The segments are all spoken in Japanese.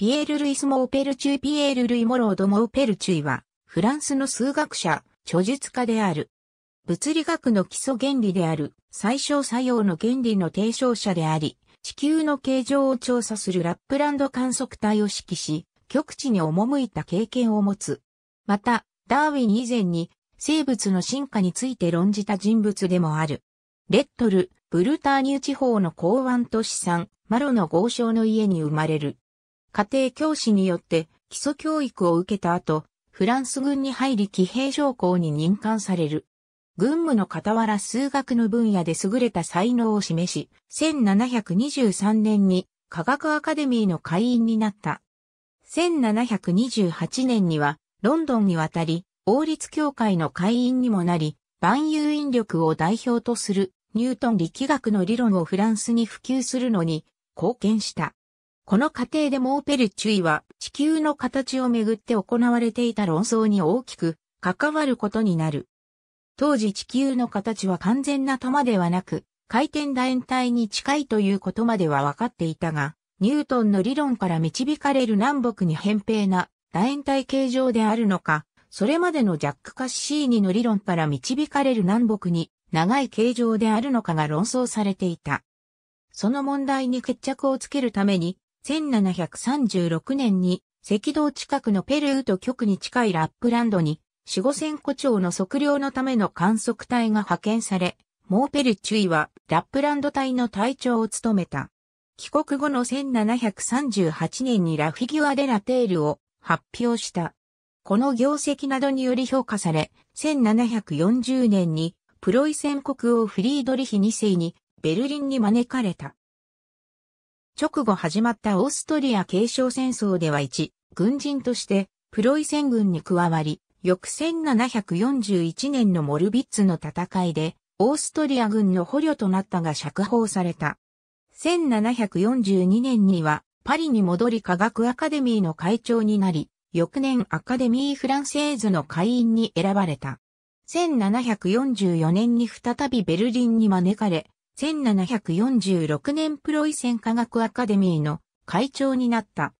ピエール・ルイス・モーペルチュイピエール・ルイ・モロード・モーペルチュイは、フランスの数学者、著述家である。物理学の基礎原理である、最小作用の原理の提唱者であり、地球の形状を調査するラップランド観測隊を指揮し、極地に赴いた経験を持つ。また、ダーウィン以前に、生物の進化について論じた人物でもある。レットル、ブルターニュ地方の港湾都市産、マロの豪商の家に生まれる。家庭教師によって基礎教育を受けた後、フランス軍に入り騎兵将校に任官される。軍務の傍ら数学の分野で優れた才能を示し、1723年に科学アカデミーの会員になった。1728年にはロンドンに渡り、王立協会の会員にもなり、万有引力を代表とするニュートン力学の理論をフランスに普及するのに貢献した。この過程でモーペル注意は地球の形をめぐって行われていた論争に大きく関わることになる。当時地球の形は完全な玉ではなく、回転楕円体に近いということまでは分かっていたが、ニュートンの理論から導かれる南北に扁平な楕円体形状であるのか、それまでのジャック・カッシーニの理論から導かれる南北に長い形状であるのかが論争されていた。その問題に決着をつけるために、1736年に赤道近くのペルーと極に近いラップランドに、四五千個町の測量のための観測隊が派遣され、モーペルチュイはラップランド隊の隊長を務めた。帰国後の1738年にラフィギュア・デ・ラテールを発表した。この業績などにより評価され、1740年にプロイセン国王フリードリヒ2世にベルリンに招かれた。直後始まったオーストリア継承戦争では1、軍人としてプロイセン軍に加わり、翌1741年のモルビッツの戦いで、オーストリア軍の捕虜となったが釈放された。1742年には、パリに戻り科学アカデミーの会長になり、翌年アカデミーフランセーズの会員に選ばれた。1744年に再びベルリンに招かれ、1746年プロイセン科学アカデミーの会長になった。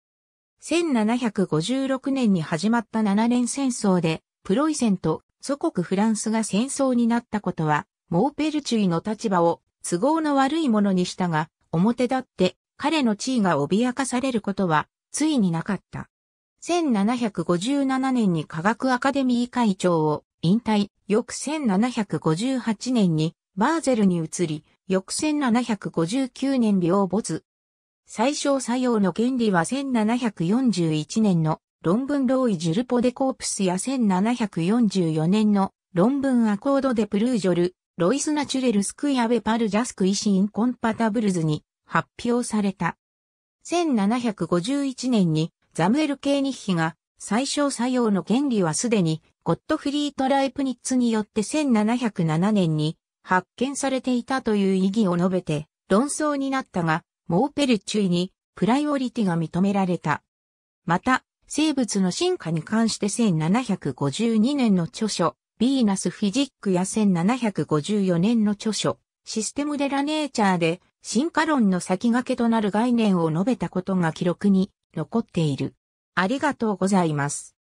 1756年に始まった7年戦争で、プロイセンと祖国フランスが戦争になったことは、モーペルチュイの立場を都合の悪いものにしたが、表立って彼の地位が脅かされることは、ついになかった。1757年に科学アカデミー会長を引退、翌1758年にバーゼルに移り、翌1759年領没。最小作用の権利は1741年の論文ローイ・ジュルポ・デ・コープスや1744年の論文アコード・デ・プルージョル、ロイス・ナチュレル・スクイアベ・パルジャスク・イシ・ン・コンパタブルズに発表された。1751年にザムエル・ケーニッヒが最小作用の権利はすでにゴットフリート・ライプニッツによって1707年に発見されていたという意義を述べて論争になったが、モーペル注意にプライオリティが認められた。また、生物の進化に関して1752年の著書、ビーナスフィジックや1754年の著書、システムデラネーチャーで進化論の先駆けとなる概念を述べたことが記録に残っている。ありがとうございます。